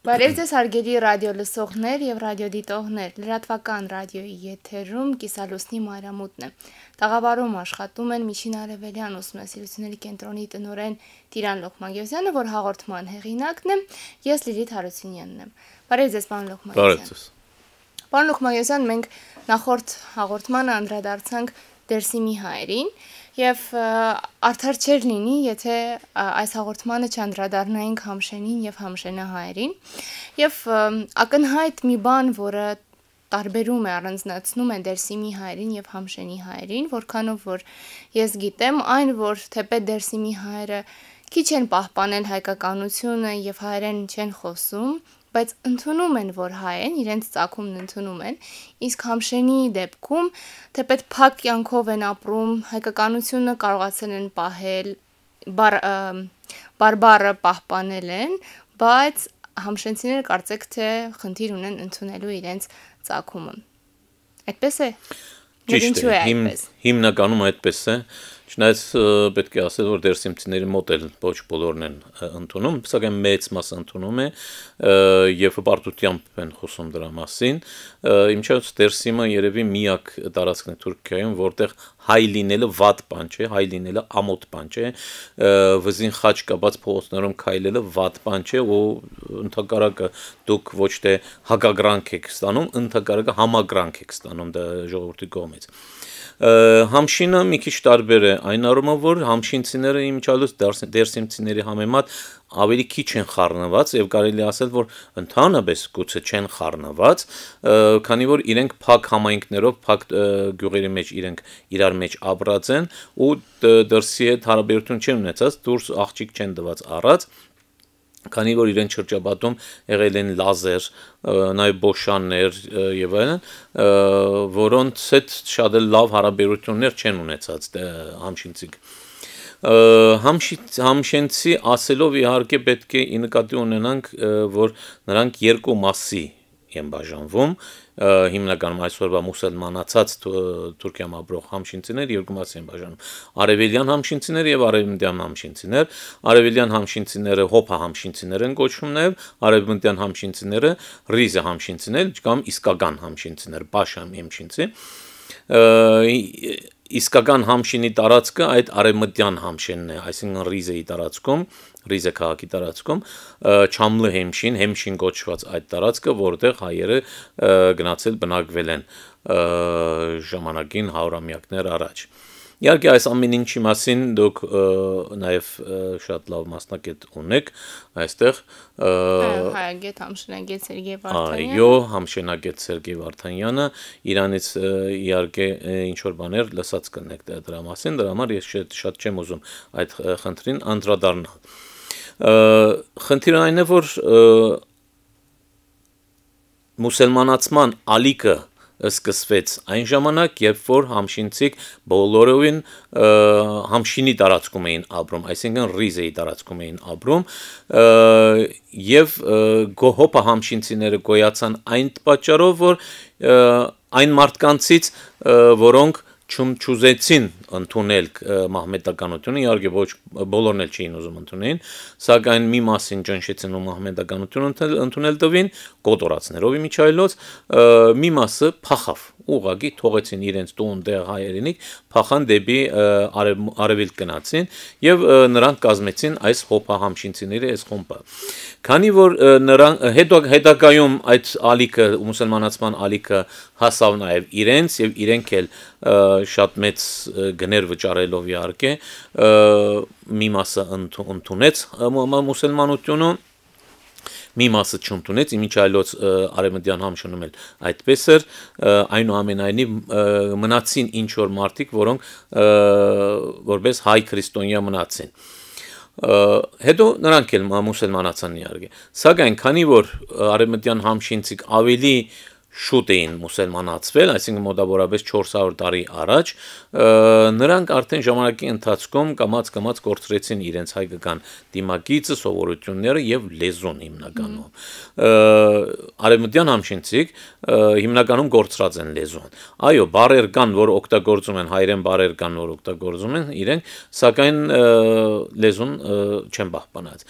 Բարև ձեզ հարգելի ռադիո լսողներ եւ ռադիոդիտողներ։ Լրատվական ռադիոյի եթերում Կիսալուսնի Մարամուտն է։ Տաղավարում աշխատում են Միշին Արևելյան ուսումնասիրությունների կենտրոնի տնօրեն Տիրան Լոխմագևյանը, որ հաղորդման հեղինակն է, ես Լիլիթ Հարությունյանն եմ։ Բարև ձեզ, պարոն Լոխմագևյան։ Բարև ձեզ։ Պարոն Լոխմագևյան, մենք նախորդ հաղորդմանը անդրադարձանք Դերսիմի հայերին, եւ արդար չէր լինի, եթե այս հաղորդմանը չանդրադառնայինք համշենին եւ համշենահայերին։ Եվ ակնհայտ մի բան, որը տարբերում է առանձնացնում է դերսիմի հայերին եւ համշենի հայերին, որքանով որ ես գիտեմ, այն որ թեպետ դերսիմի հայերը քիչ են պահպանել հայկականությունը եւ հայերեն չեն խոսում, բայց ընդունում են, որ հայ են, իրենց ցակումն ընդունում են, իսկ Համշենի դեպքում թեպետ փակ կյանքով են ապրում, հայկականությունը կարողացել են պահել, բար բարբարը պահպանել են, բայց համշենցիները կարծեք թե խնդիր ունեն ընդունելու իրենց ցակումը։ Այդպես է։ Ճիշտ է։ Հիմնականում այդպես է։ Իմ, Չնայած պետք է ասել, որ դերսիմցիների մոտ էլ ոչ բոլորն են ընդունում, սակայն մեծ մասը ընդունում է եւ հպարտությամբ են խոսում դրա մասին։ Ինչպես դերսիմը երևի միակ տարածքն է Թուրքիայում, որտեղ հայ լինելը վատ բան չէ, հայ լինելը ամոթ բան չէ, վզին խաչ կապած փողոցներում քայլելը վատ բան չէ, ու ընդհակարակը դուք ոչ թե հակագրանք եք ստանում, ընդհակարակը համագրանք եք ստանում դա ժողովրդի կողմից։ Համշինը մի քիչ տարբեր է այն առումով, որ համշինցիները իմիջալուց դերսիմցիների համեմատ ավելի քիչ են խառնված եւ կարելի ասել, որ ընդհանրապես գուցե չեն խառնված, քանի որ իրենք փակ համայնքներով, փակ գյուղերի մեջ իրենք իրար մեջ ապրած են ու դրսի հետ հարաբերություն չեն ունեցած, դուրս աղջիկ չեն դված առած քանի որ իրեն շրջապատում եղել են լազեր, նաև բոշաններ եւ այլն, որոնց հետ շատ լավ հարաբերություններ չեն ունեցած դե, համշինցիկ։ Համշենցի ասելով իհարկե պետք է ի նկատի ունենանք, որ նրանք երկու մասի եմ բաժանվում, հիմնականում այսօրվա մուսուլմանացած Թուրքիայում ապրող համշինցիներ երկու մասի են բաժանում։ Արևելյան համշինցիներ եւ արևմտյան համշինցիներ։ Արևելյան համշինցիները հոփա համշինցիներ են կոչվում նաեւ, արևմտյան համշինցիները ռիզա համշինցիներ կամ իսկական համշինցիներ, բաշամ համշինցի իսկական համշինի տարածքը այդ արևմտյան համշինն է, այսինքն ռիզեի տարածքում Ռիզա քաղաքի տարածքում Չամլը Հեմշին, Հեմշին կոչված այդ տարածքը, որտեղ հայերը գնացել բնակվել են ժամանակին 100-ամյակներ առաջ։ Իհարկե այս ամեն ինչի մասին դուք նաև շատ լավ մասնակետ ունեք այստեղ հայագետ համշենագետ Սերգեյ Վարդանյանը Այո, համշենագետ Սերգեյ Վարդանյանը Իրանից իհարկե ինչ որ բաներ լսած կնեք դրա մասին, դրա համար ես շատ չեմ ուզում այդ խնդրին անդրադառնալ Խնդիրը այն է, որ մուսելմանացման ալիքը սկսվեց այն ժամանակ, երբ որ համշինցիկ բոլորովին համշինի տարածքում էին ապրում, այսինքն ռիզեի տարածքում էին ապրում, եւ գոհոպա համշինցիները գոյացան այն պատճառով, որ այն մարդկանցից, որոնք չում չուզեցին ընդունել մահմեդականությունը, իհարկե ոչ բոլորն էլ չէին ուզում ընդունեին, սակայն մի մասին ճնշեցին ու մահմեդականությունը ընդունել տվին կոտորածներով միջայլոց, մի մասը փախավ, ուղակի թողեցին իրենց տուն դեղ հայերենիք, փախան դեպի արևելք գնացին եւ նրանք կազմեցին այս հոփահամշինցիների այս խումբը։ Քանի որ նրանք հետո հետակայում այդ ալիքը մուսուլմանացման ալիքը հասավ նաեւ իրենց եւ իրենք էլ շատ մեծ գներ վճարելով իհարկե մի մասը ընդունեց մուսուլմանությունը մի մասը չընդունեց, ինչ այլոց արևմտյան համշունում էլ այդպես էր, այնուամենայնիվ մնացին ինչ որ մարդիկ, որոնք որպես հայ քրիստոնյա մնացին հետո նրանք էլ մուսուլմանացան իհարկե սակայն քանի որ արևմտյան համշինցիկ ավելի և, շուտ էին մուսուլմանացվել, այսինքն մոտավորապես 400 տարի առաջ, նրանք արդեն ժամանակի ընթացքում կամած-կամած կորցրեցին իրենց հայկական դիմագիծը, սովորությունները եւ լեզուն հիմնականում։ Արևմտյան համշինցիկ հիմնականում կորցրած են լեզուն։ Այո, բարեր կան, որ օգտագործում են հայերեն բարեր կան, որ օգտագործում են իրենք, սակայն լեզուն չեն պահպանած։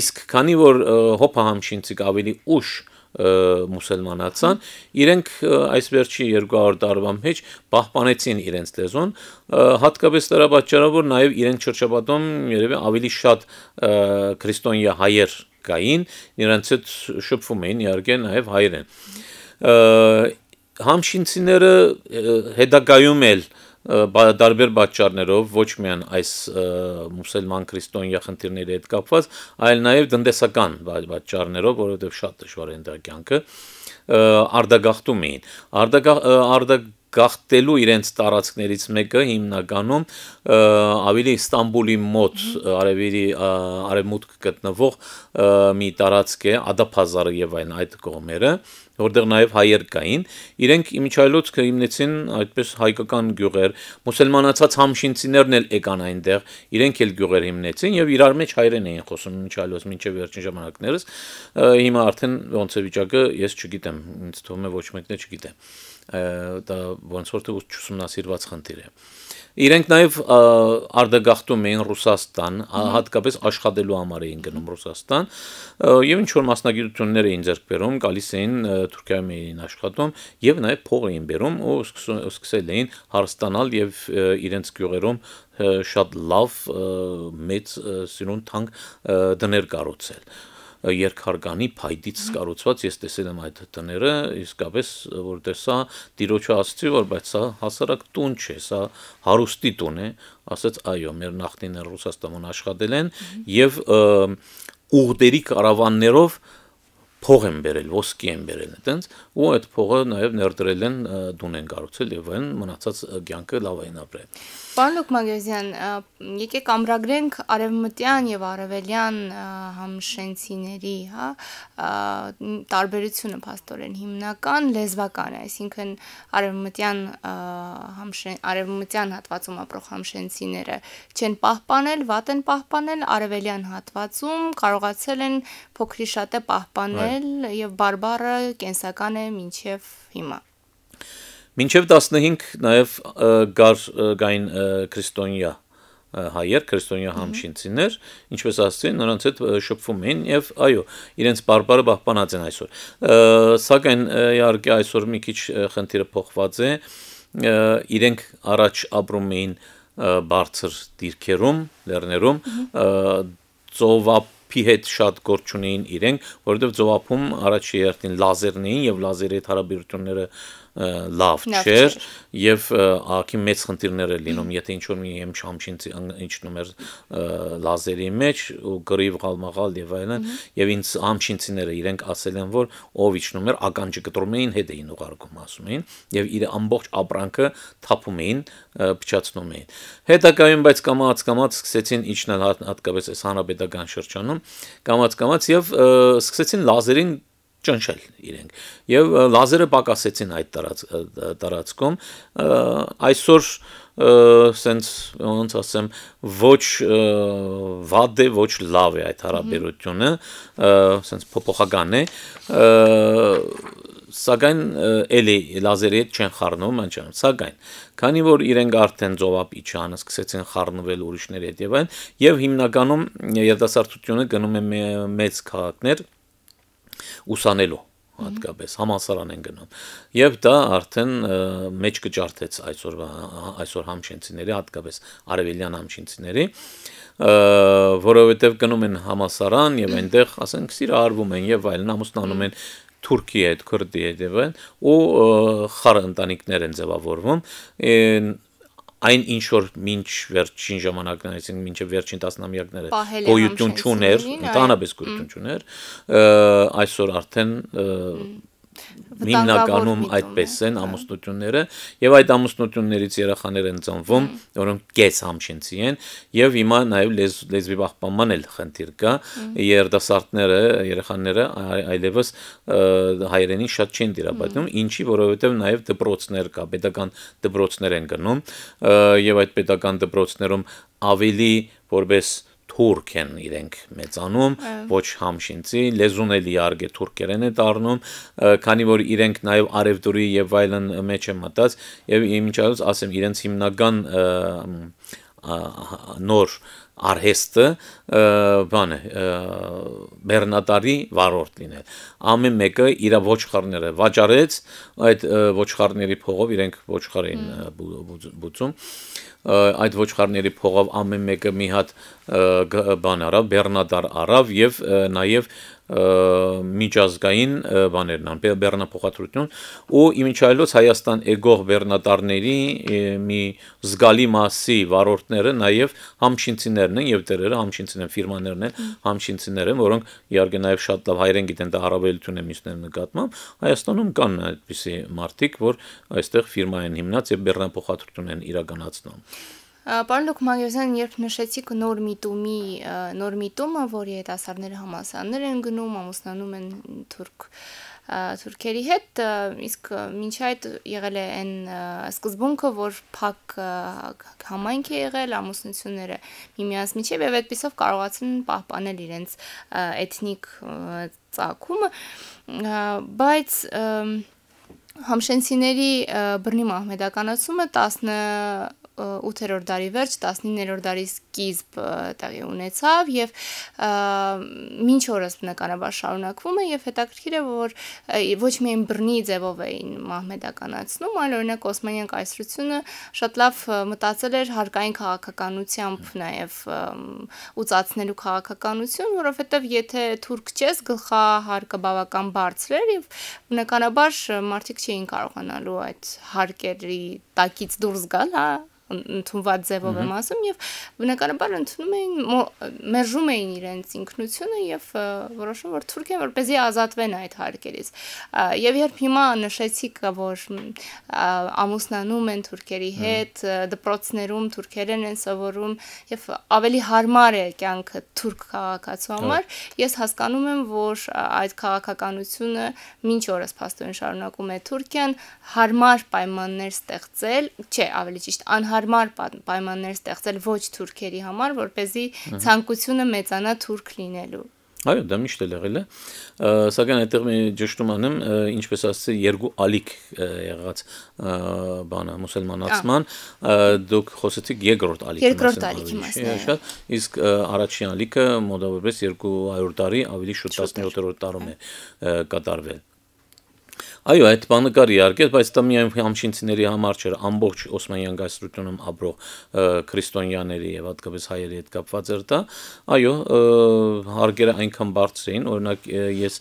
Իսկ քանի որ հոփա համշինցիկ ավելի ուշ մուսուլմանացան, իրենք այս վերջի 200 տարվա մեջ պահպանեցին իրենց լեզուն, հատկապես դրա պատճառով որ նաև իրենք շրջապատում երևի ավելի շատ քրիստոնյա հայեր կային, նրանցից շփվում էին իհարկե նաև հայերեն։ Համշինցիները հետագայում էլ և, տարբեր պատճառներով ոչ միայն այս մուսուլման քրիստոնյա խնդիրների հետ կապված, այլ նաև տնտեսական պատճառներով, որովհետև շատ դժվար է դա կյանքը արդագախտում էին։ Արդագ արդագ գախտելու իրենց տարածքներից մեկը հիմնականում ավելի Իստանբուլի մոտ արևի արևմուտք գտնվող մի տարածք է Ադափազարը եւ այն այդ կողմերը որտեղ նաև հայեր կային իրենք իմիջայլոց հիմնեցին այդպես հայկական գյուղեր մուսուլմանացած համշինցիներն էլ եկան այնտեղ իրենք էլ գյուղեր հիմնեցին եւ իրար մեջ հայերեն էին խոսում իմիջայլոց մինչեւ վերջին ժամանակներս հիմա արդեն ոնց է վիճակը ես չգիտեմ ինձ թվում է ոչ մեկն է չգիտե դա ոնց որ դու չուսումնասիրված խնդիր է։ Իրենք նաև արդագախտում էին Ռուսաստան, հա, հատկապես աշխատելու համար էին գնում Ռուսաստան, եւ ինչ որ մասնագիտություններ էին ձեռք բերում, գալիս էին Թուրքիայում էին աշխատում եւ նաև փող էին բերում ու սկսել էին հարստանալ եւ իրենց գյուղերում շատ լավ մեծ սիրուն թանկ դներ կառուցել երկհարգանի փայտից կառուցված ես տեսել եմ այդ տները իսկապես որտեղ սա տիրոջը ասացի որ բայց սա հասարակ տուն չէ սա հարուստի տուն է ասաց այո մեր նախնիները ռուսաստանում աշխատել են եւ ուղդերի կարավաններով փող են բերել, ոսկի են բերել, այտենց, ու այդ փողը նաև ներդրել են, դուն են կառուցել եւ այն մնացած կյանքը լավ են ապրել։ Պարոն Լոկմագերյան, եկեք ամրագրենք արևմտյան եւ արևելյան համշենցիների, հա, տարբերությունը աստորեն հիմնական լեզվական է, այսինքն արևմտյան համշեն արևմտյան հատվածում ապրող համշենցիները չեն պահպանել, վատ են պահպանել արևելյան հատվածում, կարողացել են փոքրիշատե պահպանել եւ բարբարը կենսական է ոչ միայն հիմա։ Մինչև 15 նաև գար գային քրիստոնյա հայեր, քրիստոնյա համշինցիներ, ինչպես ասացին, նրանց հետ շփվում էին եւ այո, իրենց բարբարը պահպանած են այսօր։ Սակայն իհարկե այսօր մի քիչ խնդիրը փոխված է։ Իրենք առաջ ապրում էին բարձր դիրքերում, լեռներում, ծովափի հետ շատ գործ ունեին իրենք, որովհետեւ ծովափում առաջի հերթին լազերն էին եւ լազերի հետ հարաբերությունները լավ չէր եւ ակի մեծ խնդիրներ է լինում եթե ինչ որ մի եմ շամշին իջնում էր լազերի մեջ ու գրիվ գալմաղալ եւ այլն եւ ինձ ամշինցիները իրենք ասել են որ ով իջնում էր ականջը կտրում էին հետ էին ուղարկում ասում էին եւ իր ամբողջ ապրանքը թափում էին փչացնում էին հետակայում բայց կամած կամած սկսեցին իջնել հատկապես այս հանրապետական շրջանում կամած կամած եւ սկսեցին լազերին ճնշել իրենք։ Եվ լազերը պակասեցին այդ տարածքում այսօր սենց ոնց ասեմ ոչ վատ է, ոչ լավ է այդ հարաբերությունը, սենց փոփոխական է սակայն էլի լազերի հետ չեն խառնվում անջան սակայն քանի որ իրենք արդեն ծովապ իջան սկսեցին խառնվել ուրիշների հետ եւ այն եւ հիմնականում երիտասարդությունը գնում է մեծ քաղաքներ մե, ուսանելու հատկապես համալսարան են գնում եւ դա արդեն մեջ կճարտեց այսօր այսօր համչինցիների հատկապես արևելյան համչինցիների որովհետեւ գնում են համալսարան եւ այնտեղ ասենք սիրարվում են եւ այլն ամուսնանում են Թուրքի հետ, Քրդի հետ եւ այլն ու խառը ընտանիքներ են ձևավորվում այն ինչ որ մինչ վերջին ժամանակներ, այսինքն մինչև վերջին տասնամյակները գոյություն չուներ, ընդհանրապես գոյություն չուներ, այսօր արդեն հիմնականում այդպես են հա։ ամուսնությունները եւ այդ ամուսնություններից երեխաներ են ծնվում, որոնք կես համշենցի են եւ հիմա նաեւ լեզվի պահպանման էլ խնդիր կա։ Երդասարտները, երեխաները այլևս հայերենին շատ չեն դիրապետում, ինչի որովհետեւ նաեւ դպրոցներ կա, պետական դպրոցներ են գնում եւ այդ պետական դպրոցներում ավելի որպես թուրք են իրենք մեծանում, ոչ համշինցի, լեզուն էլ իհարկե թուրքերեն է դառնում, քանի որ իրենք նաև արևդուրի եւ այլն մեջ են մտած եւ իմիջիայից ասեմ իրենց հիմնական նոր արհեստը բան է բեռնատարի վարորդ լինել ամեն մեկը իր ոչխարները վաճառեց այդ ոչխարների փողով իրենք ոչխար էին բուծում այդ ոչխարների փողով ամեն մեկը մի հատ բան արավ, բեռնադար արավ եւ նաեւ միջազգային բաներն ան բեռնափոխադրություն ու իմիջայլոց Հայաստան եգող բեռնատարների մի զգալի մասի վարորդները նաև համշինցիներն են եւ դերերը համշինցին են ֆիրմաներն են համշինցիներ են որոնք իհարկե նաև շատ լավ հայերեն գիտեն դա հարաբերություն է մյուսների նկատմամբ Հայաստանում կան այդպիսի մարդիկ որ այստեղ ֆիրմա են հիմնած եւ բեռնափոխադրություն են իրականացնում Պարոն Լոկմանյոսյան, երբ նշեցիք նոր միտումի, նոր միտումը, որի հետ ասարները համասաններ են գնում, ամուսնանում են թուրք թուրքերի հետ, իսկ ոչ այդ եղել է այն սկզբունքը, որ փակ համայնք է եղել, ամուսնությունները միմյանց միջև եւ այդպիսով կարողացել են պահպանել իրենց էթնիկ ծագումը, բայց Համշենցիների բռնի մահմեդականացումը 10 8-րդ դարի վերջ 19-րդ դարի սկիզբ տեղի ունեցավ եւ մինչ օրս բնականաբար շարունակվում է եւ հետաքրքիր է որ ոչ միայն բռնի ձևով էին մահմեդականացնում, այլ օրինակ Օսմանյան կայսրությունը շատ լավ մտածել էր հարկային քաղաքականությամբ նաեւ ուծացնելու քաղաքականություն, որովհետեւ եթե թուրք չես, գլխահարկը բավական բարձր էր եւ բնականաբար մարդիկ չէին կարողանալու այդ հարկերի տակից դուրս գալ, հա, ընդունված ձևով եմ ասում եւ բնականաբար ընդունում էին մերժում էին իրենց ինքնությունը եւ որոշում որ Թուրքիան որպեսզի ազատվեն այդ հարկերից եւ երբ հիմա նշեցիք որ ամուսնանում են թուրքերի հետ դպրոցներում թուրքերեն են սովորում եւ ավելի հարմար է կյանքը թուրք քաղաքացու համար ես հասկանում եմ որ այդ քաղաքականությունը մինչ օրս փաստորեն շարունակում է Թուրքիան հարմար պայմաններ ստեղծել չէ ավելի ճիշտ անհարմար հարմար պայմաններ ստեղծել ոչ թուրքերի համար, որ เป զի ցանկությունը մեծանա թուրք լինելու։ Այո, դա միշտ է եղել է։ Սակայն այդտեղ մի ճշտում անեմ, ինչպես ասացի, երկու ալիք եղած բանը մուսուլմանացման, դուք խոսեցիք երկրորդ ալիքի մասին։ Երկրորդ ալիքի մասին։ Շատ, իսկ առաջին ալիքը մոտավորապես 200 տարի ավելի շուտ 17-րդ տարում է կատարվել։ Այո, այդ բանը կար իհարկե, բայց դա միայն համշինցիների համար չէր, ամբողջ Օսմանյան գայստրությունում ապրող քրիստոնյաների եւ հատկապես հայերի հետ կապված էր դա։ Այո, հարգերը այնքան բարձր էին, օրինակ ես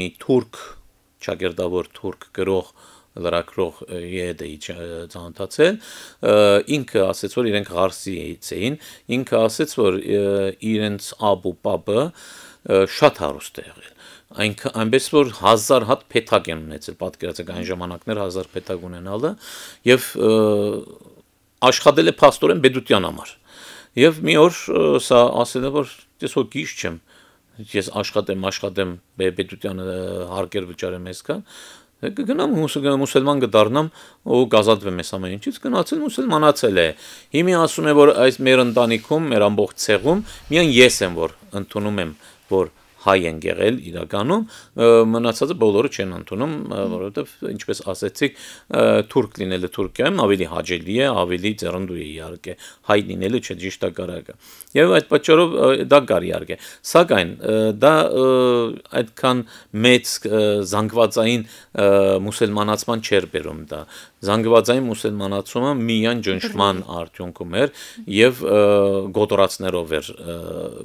մի թուրք ճակերտավոր թուրք գրող լրագրող Եդեի ծանոթացել, ինքը ասաց, որ իրենք Ղարսիից էին, ինքը ասաց, որ իրենց աբու պապը շատ հարուստ է եղել այնքան այնպես որ 1000 հատ փեթակ են ունեցել պատկերացեք այն ժամանակներ 1000 փեթակ ունենալը եւ աշխատել է փաստորեն Բեդուտյան համար եւ մի օր սա ասել է որ ես հո գիշ չեմ ես աշխատեմ աշխատեմ Բեդուտյանը հարկեր վճարեմ այսքան կգնամ մուսուլման կդառնամ ու գազատվեմ այս ամեն ինչից գնացել մուսուլմանացել է հիմի ասում է որ այս մեր ընտանիքում մեր ամբողջ ցեղում միայն ես եմ որ ընդունում եմ որ հայ են եղել իրականում, մնացածը բոլորը չեն ընդունում, որովհետև ինչպես ասեցիք, թուրք լինելը Թուրքիայում ավելի հաճելի է, ավելի ծերնդու է իհարկե, հայ լինելը չէ ճիշտ հակառակը։ Եվ այդ պատճառով դա կարի իհարկե։ Սակայն դա այդքան մեծ զանգվածային մուսուլմանացման չէր բերում դա զանգվածային մուսուլմանացումը միայն ճնշման արդյունքում էր եւ գոտորածներով էր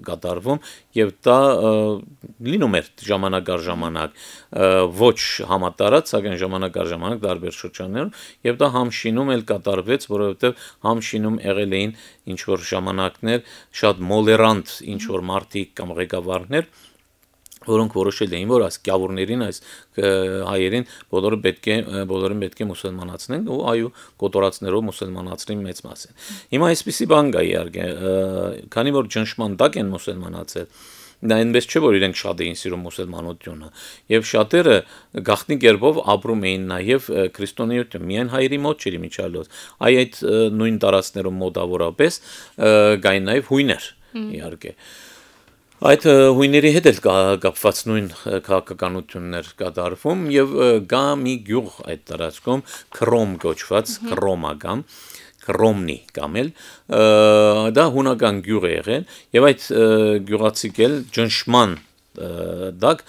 կատարվում եւ դա լինում էր ժամանակ առ ժամանակ ոչ համատարած, սակայն ժամանակ առ ժամանակ տարբեր շրջաններում եւ դա համշինում էլ կատարվեց, որովհետեւ համշինում եղել էին ինչ որ ժամանակներ շատ մոլերանտ ինչ որ մարտիկ կամ ղեկավարներ որոնք որոշել էին, որ այս կյավուրներին, այս հայերին բոլորը պետք է բոլորին պետք է մուսուլմանացնեն ու այո, կոտորածներով մուսուլմանացրին մեծ մասին։ Հիմա այսպիսի բան կա իհարկե, քանի որ ճնշման տակ են մուսուլմանացել, դա այնպես չէ որ իրենք շատ էին սիրում մուսուլմանությունը եւ շատերը գախնի կերպով ապրում էին նաեւ քրիստոնեություն միայն հայերի մոտ չէր միջալոց այ այդ նույն տարածներում մոտավորապես գային նաեւ հույներ իհարկե mm -hmm. Այդ հույների հետ էլ կապված նույն քաղաքականություններ կատարվում եւ գա մի գյուղ այդ տարածքում քրոմ կոչված քրոմական Կրոմնի կամել դա հունական գյուղ է եղել եւ այդ գյուղացիկել ճնշման դակ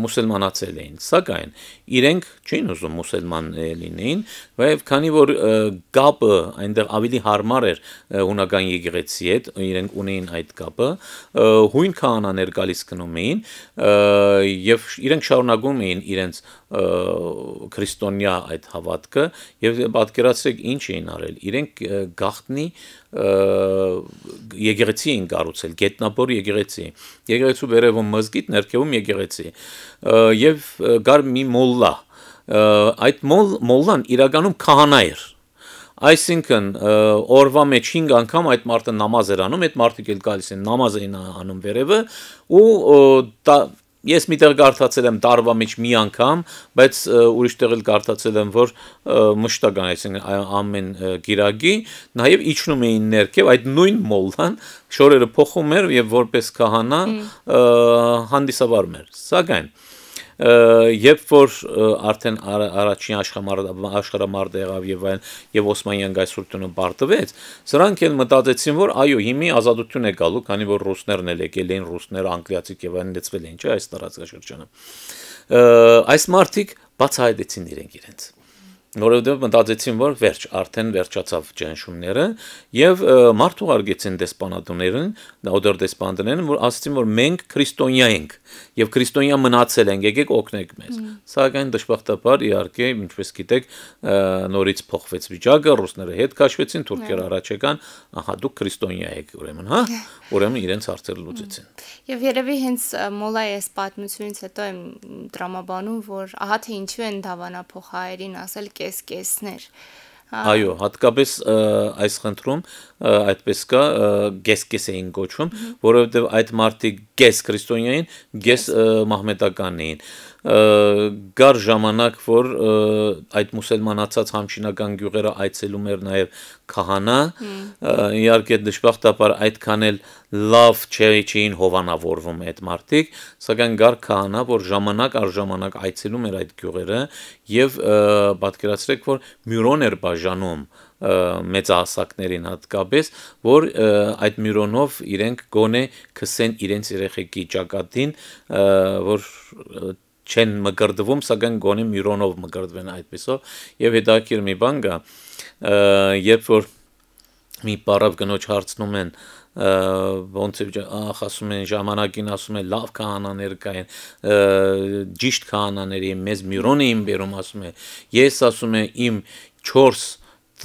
մուսուլմանացել էին սակայն իրենք չէին ուզում մուսուլման լինեին Բայց քանի որ գապը այնտեղ ավելի հարմար էր հունական եկեղեցի հետ, իրենք ունեին այդ գապը, հույն քահանաներ գալիս գնում էին եւ իրենք շարունակում էին իրենց քրիստոնյա այդ հավատքը եւ պատկերացրեք ինչ էին արել։ Իրենք գախտնի եկեղեցի էին կառուցել, գետնապոր եկեղեցի։ Եկեղեցու վերևում մզգիթ, ներքևում եկեղեցի։ Եվ գար մի մոլլա, այդ մոլ մոլլան իրականում քահանա էր Այսինքն օրվա մեջ 5 անգամ այդ մարդը նամազ էր անում, այդ մարդիկ էլ գալիս են նամազ էին անում վերևը ու դա ես միտեղ կարդացել եմ տարվա մեջ մի անգամ, բայց ուրիշ տեղ էլ կարդացել եմ, որ մշտական, այսինքն ամեն գիրակի նաև իջնում էին ներքև այդ նույն մոլլան շորերը փոխում էր եւ որպես քահանա հանդիսաբարում էր։ Սակայն երբ որ արդեն առաջին աշխարհամարտը եղավ եւ այն եւ Օսմանյան գայսուրտունը բարտվեց, սրանք են մտածեցին, որ այո, հիմի ազատություն է գալու, քանի որ ռուսներն էլ եկել են, ռուսներ, անգլիացիք եւ այլն լծվել են, չէ՞, այս տարածաշրջանը։ Այս մարտիկ բացահայտեցին իրենք իրենց որովհետև մտածեցին, որ վերջ, արդեն վերջացավ ճնշումները եւ մարդ ուղարկեցին դեսպանատուներին, օդեր դեսպաններին, որ ասացին, որ մենք քրիստոնյա ենք եւ քրիստոնյա մնացել ենք, եկեք օգնեք մեզ։ Սակայն դժբախտաբար իհարկե, ինչպես գիտեք, նորից փոխվեց վիճակը, ռուսները հետ քաշվեցին, թուրքերը հա։ առաջ եկան, ահա դուք քրիստոնյա եք, ուրեմն, հա, հա։ ուրեմն իրենց հարցերը լուծեցին։ Եվ երևի հենց Մոլայի այս պատմությունից հետո եմ դրամաբանում, որ ահա թե ինչու են դավանափոխ հայերին ասել կես-կեսներ։ Այո, հատկապես այս խնդրում այդպես կա գեսկես էին գոչվում, որովհետև այդ մարտի գես քրիստոնյային, գես մահմեդականն էին գար ժամանակ, որ այդ մուսելմանացած համշինական գյուղերը այցելում էր նաև քահանա, իհարկե դժբախտաբար այդքան էլ լավ չէին հովանավորվում այդ մարդիկ, սակայն գար քահանա, որ ժամանակ առ ժամանակ այցելում էր այդ գյուղերը եւ պատկերացրեք, որ մյուրոն էր բաժանում մեծահասակներին հատկապես, որ այդ մյուրոնով իրենք գոնե կսեն իրենց երեխեքի ճակատին, որ չեն մկրտվում, սակայն գոնի մյուրոնով մկրտվեն այդպեսով եւ հետաքրիր մի բան կա, երբ որ մի բարավ գնոջ հարցնում են ոնց է ախ ասում են ժամանակին ասում են լավ քահանաներ կային ճիշտ քահանաների մեզ մյուրոն էին բերում ասում է ես ասում եմ իմ 4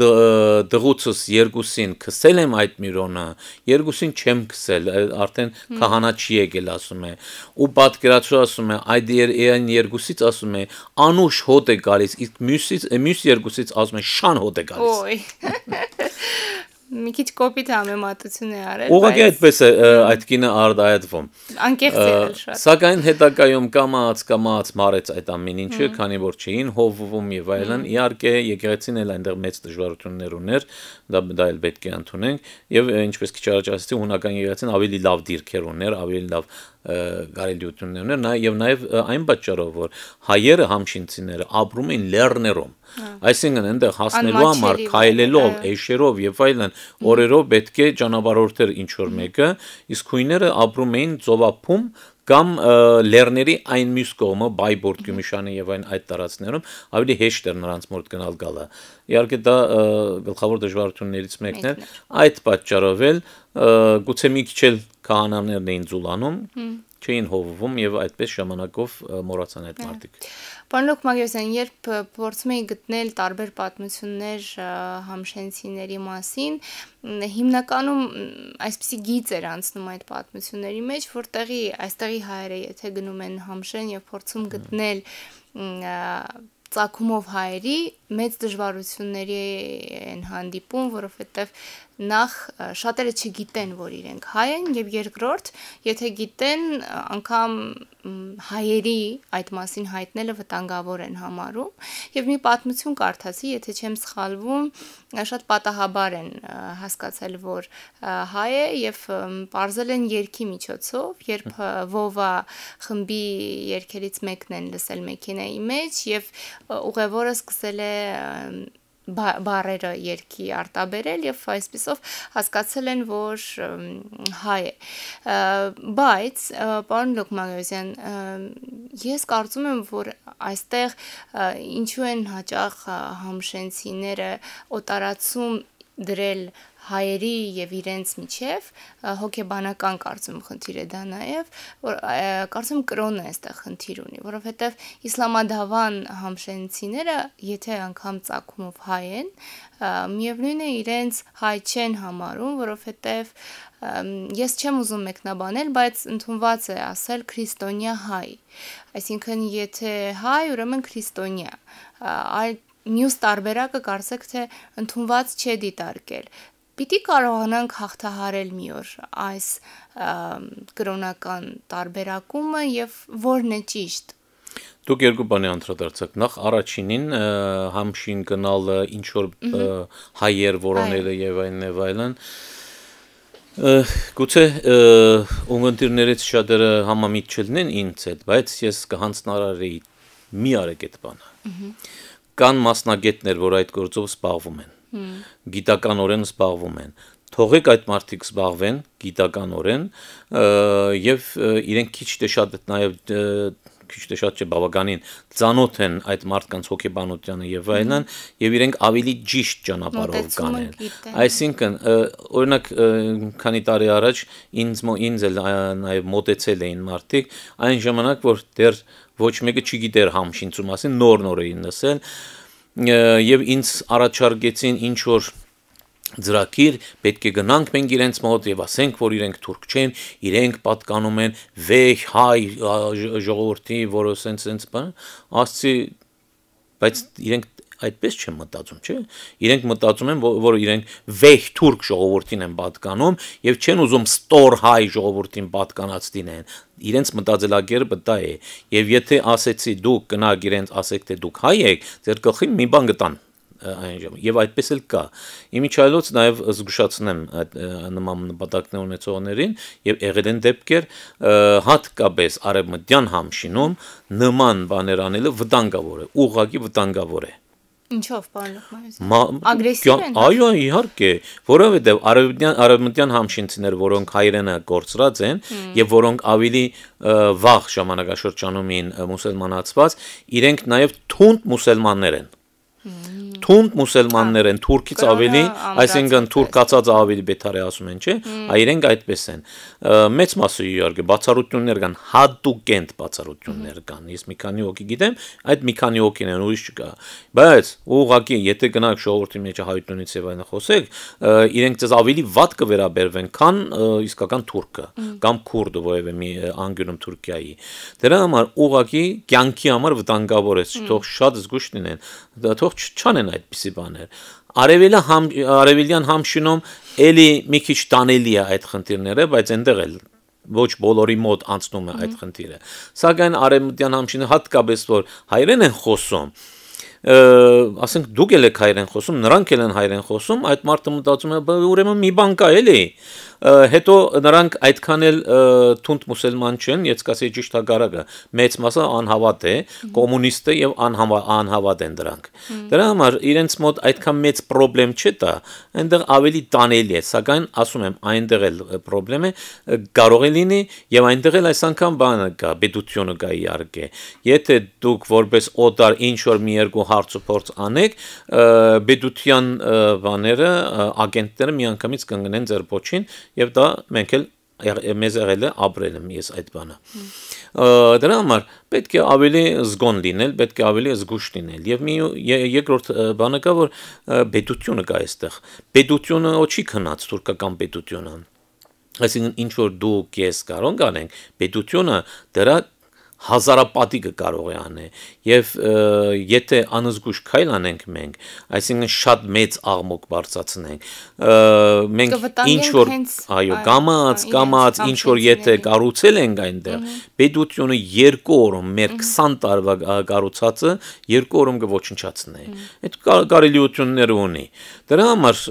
դղուցս երկուսին քսել եմ այդ Միրոնը, երկուսին չեմ քսել, արդեն քահանա չի եկել ասում է։ Ու պատկերացու ասում է, այդ այն երկուսից ասում է, անուշ հոտ է գալիս, իսկ մյուսից մյուս երկուսից ասում է շան հոտ է գալիս։ Ոյ։ մի քիչ կոպիտ համեմատություն է արել։ Ուղղակի այդպես է այդ կինը արդայատվում։ Անկեղծ է շատ։ Սակայն հետակայում կամած կամած մարեց այդ ամեն ինչը, քանի որ չէին հովվում եւ այլն։ Իհարկե եկեղեցին էլ այնտեղ մեծ դժվարություններ ուներ, դա դա էլ պետք է ընդունենք եւ ինչպես քիչ առաջ ասեցի, հունական եկեղեցին ավելի լավ դիրքեր ուներ, ավելի լավ կարելիություններ ունեն նա եւ նաեւ այն պատճառով որ հայերը համչինցիները ապրում են լեռներում հա։ այսինքն այնտեղ հասնելու համար քայլելով հա։ էշերով եւ այլն օրերով պետք է ճանապարհորդեր ինչ որ մեկը իսկ հույները ապրում էին ծովափում կամ լեռների այն մյուս կողմը բայբորդ գմիշանը եւ այն այդ տարածներում ավելի հեշտ էր նրանց մոտ գնալ գալը իհարկե դա գլխավոր դժվարություններից մեկն է այդ պատճառով էլ գուցե մի քիչ էլ քահանաներն էին ծուլանում, չէին հովվում եւ այդպես ժամանակով մոռացան այդ մարդիկ։ Պարոն Մագերսյան, երբ փորձում էի գտնել տարբեր պատմություններ համշենցիների մասին, հիմնականում այսպիսի գիծ էր անցնում այդ պատմությունների մեջ, որտեղի այստեղի հայերը եթե գնում են համշեն եւ փորձում գտնել ծակումով հայերի մեծ դժվարությունների են հանդիպում, որովհետև նախ շատերը չգիտեն, որ իրենք հայ են, եւ երկրորդ, եթե գիտեն, անգամ հայերի այդ մասին հայտնելը վտանգավոր են համարում եւ մի պատմություն կարդացի, եթե չեմ սխալվում, շատ պատահաբար են հասկացել, որ հայ է եւ parzել են երկի միջոցով, երբ Վովա խմբի երկերից մեկն են լսել մեքենայի մեջ եւ ուղևորը սկսել է բարերը երկի արտաբերել եւ այսպիսով հասկացել են, որ հայ է։ Բայց պարոն Լոկմանովյան, ես կարծում եմ, որ այստեղ ինչու են հաճախ համշենցիները օտարացում դրել հայերի եւ իրենց միջև հոգեբանական կարծում խնդիր է դա նաեւ որ կարծում կրոնը այստեղ խնդիր ունի որովհետեւ իսլամադավան համշենցիները եթե անգամ ցակումով հայ են միևնույնն է իրենց հայ չեն համարում որովհետեւ ես չեմ ուզում մեկնաբանել, բայց ընդունված է ասել քրիստոնյա հայ։ Այսինքն, եթե հայ, ուրեմն քրիստոնյա։ Այդ մյուս տարբերակը կարծեք թե ընդունված չէ դիտարկել։ Պիտի կարողանանք հաղթահարել մի օր այս կրոնական տարբերակումը եւ որն է ճիշտ։ Դուք երկու բանի անդրադարձաք։ Նախ առաջինին համշին գնալը ինչ որ հայեր որոները եւ այնն եւ այլն գուցե ունգընտիրներից շատերը համամիտ չլինեն ինձ հետ, բայց ես կհանձնարարեի մի արեք այդ բանը։ Կան մասնագետներ, որ այդ գործով սպաղվում են գիտականորեն զբաղվում են թողեք այդ մարդիկ զբաղվեն գիտականորեն եւ իրենք քիչ թե շատ նաեւ քիչ թե շատ չէ բավականին ծանոթ են այդ մարդկանց հոգեբանությանը եւ այլն եւ իրենք ավելի ճիշտ ճանապարհով կանեն այսինքն օրինակ քանի տարի առաջ ինձ ինձ էլ նաեւ մտեցել էին մարդիկ այն ժամանակ որ դեռ ոչ մեկը չգիտեր համշինցու մասին նոր-նոր էին լսել նոր եւ ինձ առաջարկեցին ինչ որ ծրագիր պետք է գնանք մենք իրենց մոտ եւ ասենք որ իրենք թուրք չեն, իրենք պատկանում են վեհ հայ ժողովրդի, որը սենց սենց բան, ասցի բայց իրենք այդպես չեն մտածում, չէ՞։ Իրենք մտածում են, որ իրենք վեհ թուրք ժողովրդին են պատկանում եւ չեն ուզում ստոր հայ ժողովրդին պատկանած դինեն։ Իրենց մտածելակերպը դա է։ Եվ եթե ասեցի դուք գնաք իրենց ասեք, թե «Դե դուք հայ եք, ձեր գլխին մի բան գտան այն ժամ եւ այդպես էլ կա իմիջայլոց նաեւ զգուշացնեմ այդ նման նպատակներ ունեցողներին եւ եղել են դեպքեր հատկապես արևմտյան համշինում նման բաներ անելը վտանգավոր է ուղղակի վտանգավոր է Ինչով պարոն Լոկմանյան։ Ագրեսիվ են։ Այո, իհարկե, որովհետև արևմտյան արևմտյան համշինցիներ, որոնք հայրենը կորցրած են եւ որոնք ավելի վաղ ժամանակաշրջանում էին մուսուլմանացված, իրենք նաեւ թունդ մուսուլմաններ են։ Թունդ մուսուլմաններ են, թուրքից ավելի, այսինքն թուրքացած ավելի բետարի ասում են, չէ՞։ Այ իրենք այդպես են։ Մեծ մասը իհարկե բացառություններ կան, հատուկ են բացառություններ կան։ Ես մի քանի հոգի գիտեմ, այդ մի քանի հոգին են ուրիշ չկա։ Բայց ուղղակի եթե գնանք շողորթի մեջ հայտնունից եւ այն խոսեք, իրենք ձեզ ավելի վատ կվերաբերվեն, քան իսկական թուրքը կամ քուրդը, որևէ մի անգյունում Թուրքիայի։ Դրա համար ուղղակի կյանքի համար վտանգավոր է, թող շատ զգուշ լինեն։ Թող ողջ չան են այդպիսի բաներ։ Արևելա համ արևելյան համշինում էլի մի քիչ տանելի է այդ խնդիրները, բայց այնտեղ էլ ոչ բոլորի մոտ անցնում է այդ խնդիրը։ Սակայն արևմտյան համշինը հատկապես որ հայերեն են խոսում, ասենք դուք ել եք հայերեն խոսում, նրանք էլ են հայերեն խոսում, այդ մարդը մտածում է, ուրեմն մի բան կա էլի։ Հետո նրանք այդքան էլ թունդ մուսուլման չեն, ես կասեի ճիշտ է գարագը։ Մեծ մասը անհավատ է, կոմունիստ է եւ անհավատ են դրանք։ Դրա համար իրենց մոտ այդքան մեծ խնդրեմ չէ դա, այնտեղ ավելի տանելի է, սակայն ասում եմ, այնտեղ էլ խնդրեմ է կարող է լինի եւ այնտեղ էլ այս անգամ բանը կա, բիդուցիոնը կա իհարկե։ Եթե դուք որպես օտար ինչ որ մի երկու հարցուփորձ անեք, բեդության բաները, ագենտները միանգամից կընկնեն ձեր ոչին եւ դա մենք էլ մեզ եղել է ապրել եմ ես այդ բանը դրա համար պետք է ավելի զգոն լինել պետք է ավելի զգուշ լինել եւ մի երկրորդ բանը կա որ պետությունը կա այստեղ պետությունը ոչ չի քնած թուրքական պետությունը այսինքն ինչ որ դու կես կարող անենք պետությունը դրա հազարապատիկը կարող է անել եւ եթե անզգուշ քայլ անենք մենք այսինքն շատ մեծ աղմուկ բարձացնենք մենք ինչ որ այո կամած կամած ինչ որ եթե կառուցել ենք այնտեղ պետությունը երկու օրում մեր 20 տարվա կառուցածը երկու օրում կոչնչացնեն այդ կարելիությունները ունի դրա համար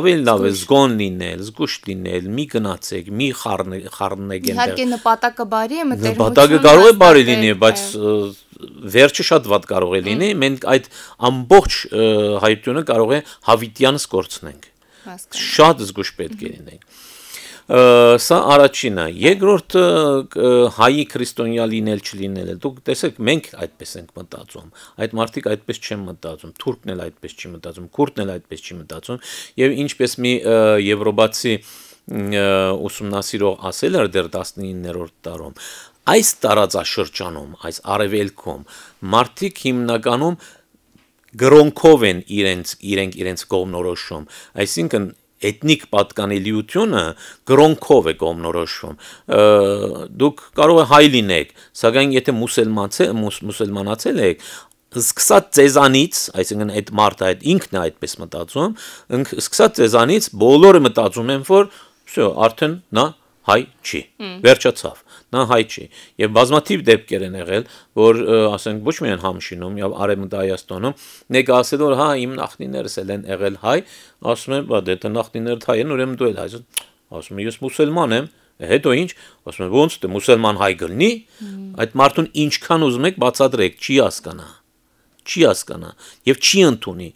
ավելի լավ է զգոն լինել զգուշ լինել մի գնացեք մի խառնեք այնտեղ իհարկե նպատակը բարի է մտերմությունը նպատակը կարող է բարի լինի, բայց վերջը շատ վատ կարող է լինի։ Մենք այդ ամբողջ հայությունը կարող է հավիտյանս կորցնենք։ Շատ զգուշ պետք է լինենք։ Սա առաջինը։ Երկրորդը հայի քրիստոնյա լինել չլինելը։ Դուք տեսեք, մենք այդպես ենք մտածում։ Այդ մարդիկ այդպես չեն մտածում, թուրքն էլ այդպես չի մտածում, քուրդն էլ այդպես չի մտածում, եւ ինչպես մի եվրոպացի ուսումնասիրող ասել էր դեռ 19-րդ տարում Այս տարածաշրջանում, այս արևելքում մարդիկ հիմնականում գրոնքով են իրենց իրենք իրենց կողմնորոշում, այսինքն էթնիկ պատկանելիությունը գրոնքով է կողմնորոշվում։ Դուք կարող է հայ լինեք, սակայն եթե մուսուլմանացել մուս, մուսուլմանացել եք, սկսած ցեզանից, այսինքն այդ մարդը այդ ինքն է այդպես մտածում, սկսած ցեզանից բոլորը մտածում են, որ վсё, արդեն նա հայ չի։ Վերջացավ նա հայ չի եւ բազմաթիվ դեպքեր են եղել որ ասենք ոչ միայն Համշինում եւ Արևմտյան Հայաստանում նեկասել որ հա իմ նախնիներս էլ են եղել հայ ասում են բա դե դա նախնիներդ հայ են ուրեմն դու էլ հայ ասում եմ ես մուսուլման եմ հետո ինչ ասում եմ ոնց դե մուսուլման հայ գտնի այդ մարդուն ինչքան ուզում եք բացատրեք չի հասկանա չի հասկանա եւ չի ընդունի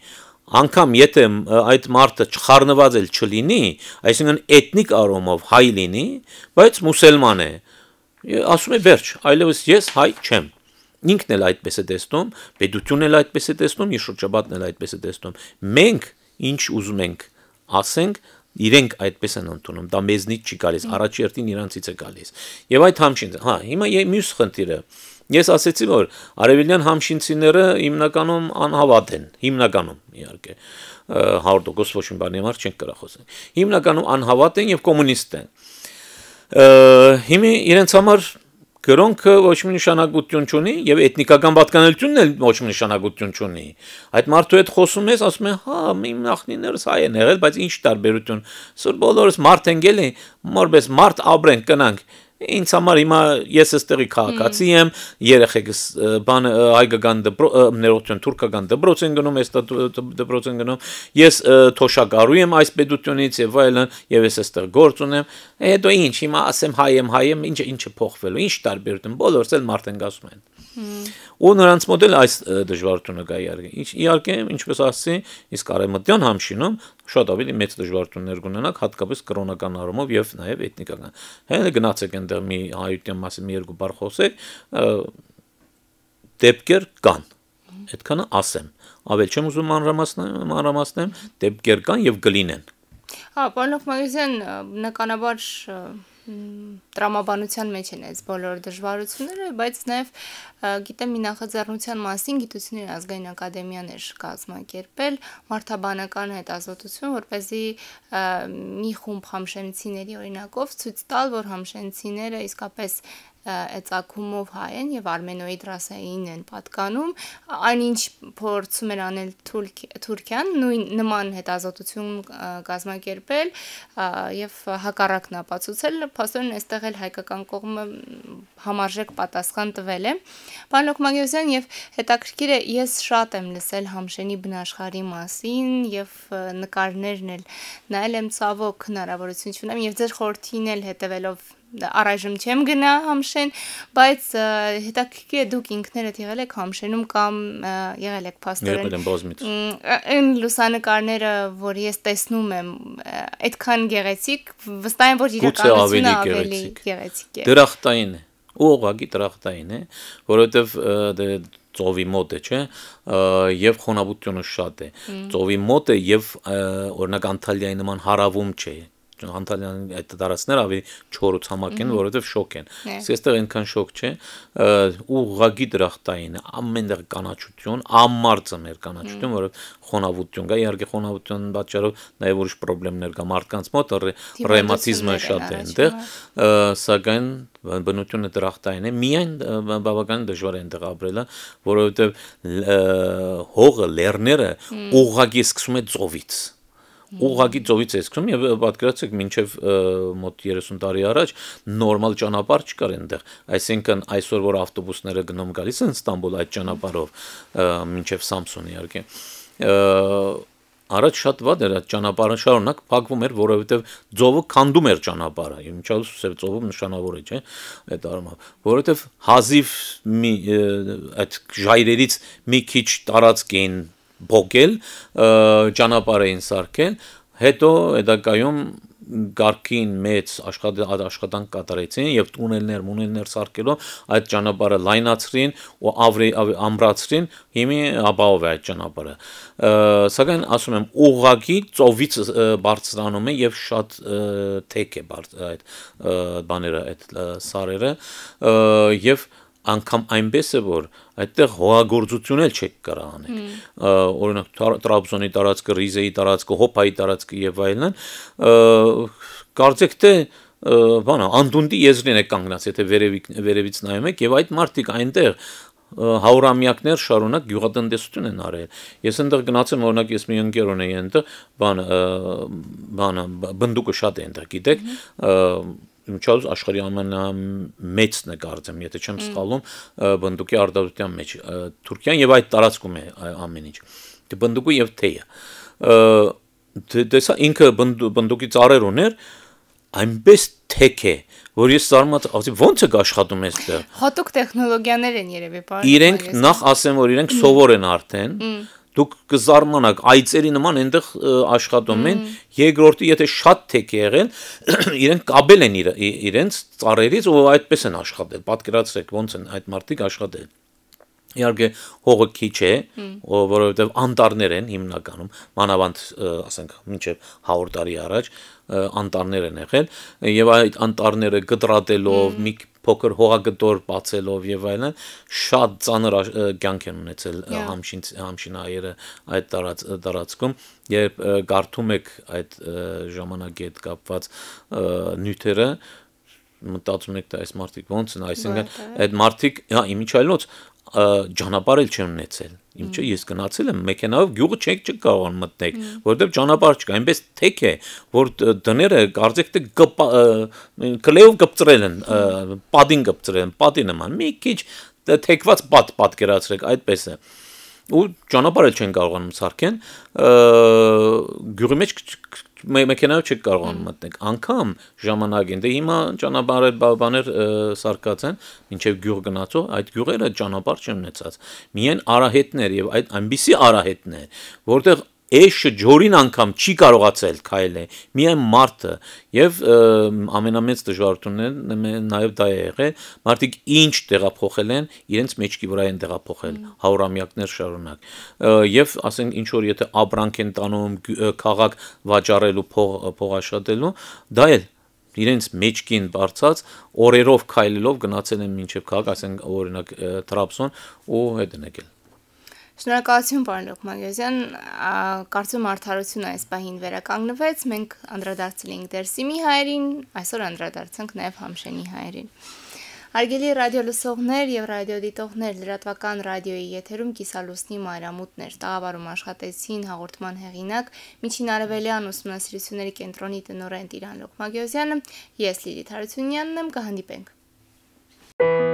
անկամ եթե այդ մարդը չխառնված էլ չլինի, այսինքն էթնիկ առումով հայ լինի, բայց մուսուլման է, ասում է վերջ, այլևս ես հայ չեմ։ Ինքն էլ այդպես է տեսնում, պետությունն էլ այդպես է տեսնում, իր շրջապատն էլ այդպես է տեսնում։ Մենք ինչ ուզում ենք ասենք, իրենք այդպես են ընդունում, դա մեզնից չի գալիս, առաջերտին իրանցից է գալիս։ Եվ այդ համշին, հա, հիմա եւ մյուս խնդիրը, Ես ասացի որ արևելյան համշինցիները հիմնականում անհավատ են, հիմնականում իհարկե 100% ոչ մի բանի համար չենք կարող խոսել։ Հիմնականում անհավատ են եւ կոմունիստ են հիմա իրենց համար գրոնքը ոչ մի նշանակություն չունի եւ էթնիկական պատկանելությունն էլ ոչ մի նշանակություն չունի։ Այդ մարդու հետ խոսում ես, ասում է, հա, իմ նախնիներս հայ են եղել, բայց ինչ տարբերություն։ Սուր բոլորս մարդ են գելի, որպես մարդ ապրենք, կնանք։ Ինձ համար հիմա ես էստեղի քաղաքացի եմ, երեխեքս բան հայկական ներողություն թուրքական դպրոց են գնում, ես դպրոց են գնում։ Ես թոշակարու եմ այս պետությունից եւ այլն, եւ ես էստեղ գործ ունեմ։ Հետո ինչ, հիմա ասեմ հայ եմ, հայ եմ, ինչ ինչը փոխվելու, ինչ տարբերություն, բոլորս էլ մարդ են ասում են ու նրանց մոդել այս դժվարությունը կա իհարկե։ Ինչ իհարկե, ինչպես ասացի, իսկ արևմտյան համշինում շատ ավելի մեծ դժվարություններ կունենanak, հատկապես կրոնական առումով եւ նաեւ էթնիկական։ Հենց գնացեք այնտեղ մի հայության մասի մի երկու բառ խոսեք, դեպքեր կան։ Այդքանը ասեմ։ Ավել չեմ ուզում անրամասնեմ, անրամասնեմ, դեպքեր կան եւ գլինեն։ Հա, պարոն Մայզյան, նականաբար տրամաբանության մեջ են այս բոլոր դժվարությունները, բայց նաև գիտեմ մի նախաձեռնության մասին գիտությունների ազգային ակադեմիան էր կազմակերպել մարդաբանական հետազոտություն, որ เป զի մի խումբ համշենցիների օրինակով ցույց տալ, որ համշենցիները իսկապես այդ ակումով հայ են եւ արմենոիդ ռասային են պատկանում այնինչ փորձում էր անել Թուրքիան նույն նման հետազոտություն կազմակերպել եւ հակառակն ապացուցել փաստորեն այստեղ էլ հայկական կողմը համարժեք պատասխան տվել է Պարոն Լոկմագեոսյան եւ հետաքրքիր է ես շատ եմ լսել Համշենի բնաշխարի մասին եւ նկարներն էլ նայել եմ ցավոք հնարավորություն չունեմ եւ ձեր խորթին էլ հետեւելով առայժմ չեմ գնա համշեն, բայց հետաքրքիր է դուք ինքներդ եղել եք համշենում կամ եղել եք փաստորեն։ Եղել եմ բազմից։ Այն լուսանկարները, որ ես տեսնում եմ, այդքան գեղեցիկ, վստահ եմ, որ իրականությունը ավելի գեղեցիկ է։ Դրախտային է, ուղղակի դրախտային է, որովհետև դե, ծովի մոտ է, չէ, եւ խոնավությունը շատ է։ Ծովի մոտ է եւ օրինակ Անտալիայի նման հարավում չէ, Անտալյանի այդ տարածքները ավելի չորուց համակ են, որովհետև շոկ են։ Իսկ այստեղ այնքան շոկ չէ, ուղղագի դրախտային ամենտեղ կանաչություն, ամարձը մեր կանաչություն, որով խոնավություն կա, իհարկե խոնավության պատճառով նաև ուրիշ պրոբլեմներ կա մարդկանց մոտ, ռեյմատիզմը շատ է այնտեղ, հա։ սակայն բնությունը դրախտային է, միայն բավականին դժվար է այնտեղ ապրելը, որովհետև հողը, լեռները ուղղակի սկսում է ծովից ուղղակի ծովից է սկսում եւ պատկերացեք մինչեւ մոտ 30 տարի առաջ նորմալ ճանապարհ չկար այնտեղ այսինքն այսօր որ ավտոբուսները գնում գալիս են Ստամբուլ այդ ճանապարհով մինչեւ Սամսուն իհարկե առաջ շատ վատ էր այդ ճանապարհը շարունակ փակվում էր որովհետեւ ծովը քանդում էր ճանապարհը եւ ինչալ սև ծովը նշանավոր է չէ այդ առումով որովհետեւ հազիվ մի այդ ժայռերից մի քիչ տարածք էին բողոքել, ճանապարհ էին սարքել, հետո հետակայում գարկին մեծ աշխատանք կատարեցին եւ տունելներ, մունելներ սարքելով այդ ճանապարհը լայնացրին ու ավրի ամրացրին, հիմի ապահով է այդ ճանապարհը։ Սակայն ասում եմ, ուղղակի ծովից բարձրանում է եւ շատ թեք է այդ բաները, այդ սարերը եւ և անգամ այնպես է որ այդտեղ հողագործություն էլ չեք կարող անել օրինակ տրաբզոնի տարածքը ռիզեի տարածքը հոփայի տարածքը եւ այլն կարծեք թե բանա անդունդի եզրին է կանգնած եթե վերևի վերևից նայում եք եւ այդ մարտիկ այնտեղ հաուրամյակներ շարունակ գյուղատնտեսություն են արել։ Ես այնտեղ գնաց եմ, օրինակ ես մի ընկեր ունեի այնտեղ, բան բանը բնդուկը շատ է այնտեղ, գիտեք, միջազգ աշխարհի ամենամեծ նկարծեմ, եթե չեմ սխալվում, բնդուկի արդարության մեջ Թուրքիան եւ այդ տարածքում է ամեն ինչ։ Դե բնդուկը եւ թեյը։ Դեսա դե ինքը բնդուկի ծառեր ուներ, այնպես թեք է, որ ես զարմած ասի ո՞նց է աշխատում այստեղ։ Հատուկ տեխնոլոգիաներ են երևի, բարի։ Իրենք նախ ասեմ, որ իրենք սովոր են արդեն։ Ա դուք կզարմանաք այծերի նման այնտեղ աշխատում են երկրորդը եթե շատ թեք է եղել իրենք կաբել են իրենց ծառերից ու այդպես են աշխատել պատկերացրեք ոնց են այդ մարդիկ աշխատել իհարկե հողը քիչ է որովհետև անտառներ են հիմնականում մանավանդ ասենք մինչև 100 տարի առաջ անտառներ են եղել եւ այդ անտառները գտրատելով մի փոքր հողագտոր բացելով եւ այլն շատ ծանր կյանք են ունեցել համշին համշինայերը այդ տարածքում երբ գարթում եք այդ ժամանակի հետ կապված նյութերը մտածում եք դա «Դե այս մարդիկ ո՞նց են այսինքն այդ մարդիկ հա իմիջայլոց ճանապարհ էլ չեն ունեցել Ինչու ես գնացել եմ մեքենայով գյուղը չեք չկարողան մտնել, որովհետև ճանապարհ չկա, այնպես թեք է, որ դները կարծեք թե կլեյով կպծրել են, падին կպծրել են, падի նման։ Մի քիչ թեքված պատ պատկերացրեք, այդպես է ու ճանապարհը չեն կարողանում սարքեն գյուղի մեջ մեքենայով չեք կարողանում մտնեք անգամ ժամանակ են դե հիմա ճանապարհը բաներ սարկած են մինչև գյուղ գնացող այդ գյուղերը ճանապարհ չունեցած միայն արահետներ եւ այդ այնպիսի արահետներ որտեղ Էշը ջորին անգամ չի կարողացել քայլել, միայն մարդը եւ ամենամեծ դժվարությունն նաեւ դա է եղել, մարդիկ ինչ տեղափոխել են, իրենց մեջքի վրա են տեղափոխել հարյուրամյակներ շարունակ։ Եվ ասենք ինչ որ եթե ապրանք են տանում քաղաք վաճառելու փողաշատելու, դա էլ իրենց մեջքին բարձած օրերով քայլելով գնացել են մինչև քաղաք, ասենք օրինակ Տրաբզոն ու հետ են եկել։ Շնորհակալություն, պարոն Լոկմանյազյան, կարծում արդարություն այս պահին վերականգնվեց։ Մենք անդրադարձել էինք Դերսիմի հայերին, այսօր անդրադարձանք նաև Համշենի հայերին։ Արգելի ռադիո լսողներ եւ ռադիո դիտողներ, լրատվական ռադիոյի եթերում կիսալուսնի մայրամուտներ տաղավարում աշխատեցին հաղորդման հեղինակ Միջին Արևելյան ուսումնասիրությունների կենտրոնի տնօրեն Տիրան Լոկմագյոզյանը, ես Լիլիթ Հարությունյանն եմ, կհանդիպենք։ Thank you